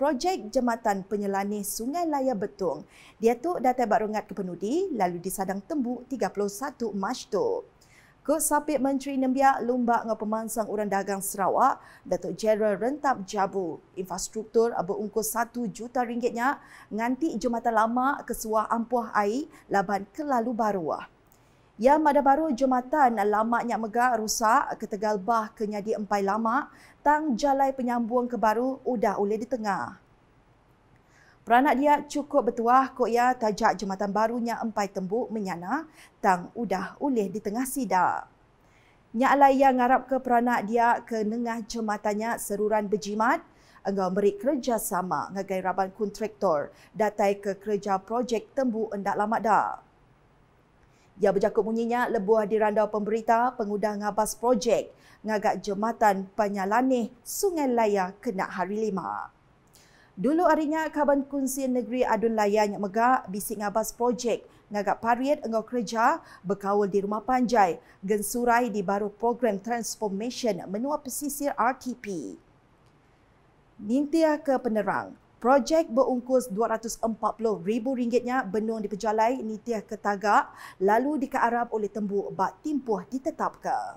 projek Jematan Penyelaneh Sungai Laya Betung. Dia tu dah tebak rungat ke penudi lalu disadang Sadang Tembu 31 Mac tu. Ke Sapit Menteri Nembia Lumba dengan Pemansang Orang Dagang Sarawak, Datuk Jeral Rentap Jabu. Infrastruktur berungkus satu juta ringgitnya nganti jematan lama ke suah ampuh air laban kelalu baruah. Ya Mada Baru Jumatan Lamak Nyak Megak Rusak Ketegal Bah Kenyadi Empai Lamak Tang Jalai Penyambung ke Baru Udah Ulih di Tengah. Peranak dia cukup bertuah kok ya tajak Jumatan Barunya Empai Tembuk menyana Tang Udah Ulih di Tengah sida. Nyak Alai yang ngarap ke peranak dia ke nengah jematannya seruran berjimat engkau beri kerjasama ngagai raban kontraktor datai ke kerja projek tembu endak lama dah yang bercakap bunyinya lebuah di randau pemberita pengudah ngabas projek ngagak jematan penyalaneh Sungai Laya kena hari lima. Dulu harinya Kaban Kunci Negeri Adun Laya yang megak bisik ngabas projek ngagak pariet engkau kerja berkawal di rumah panjai gensurai di baru program transformation menua pesisir RTP. Nintia ke penerang, Projek berungkus RM240,000 nya benung dipejalai nitiah ketagak lalu dikearap oleh tembu bak timpuh ditetapkan.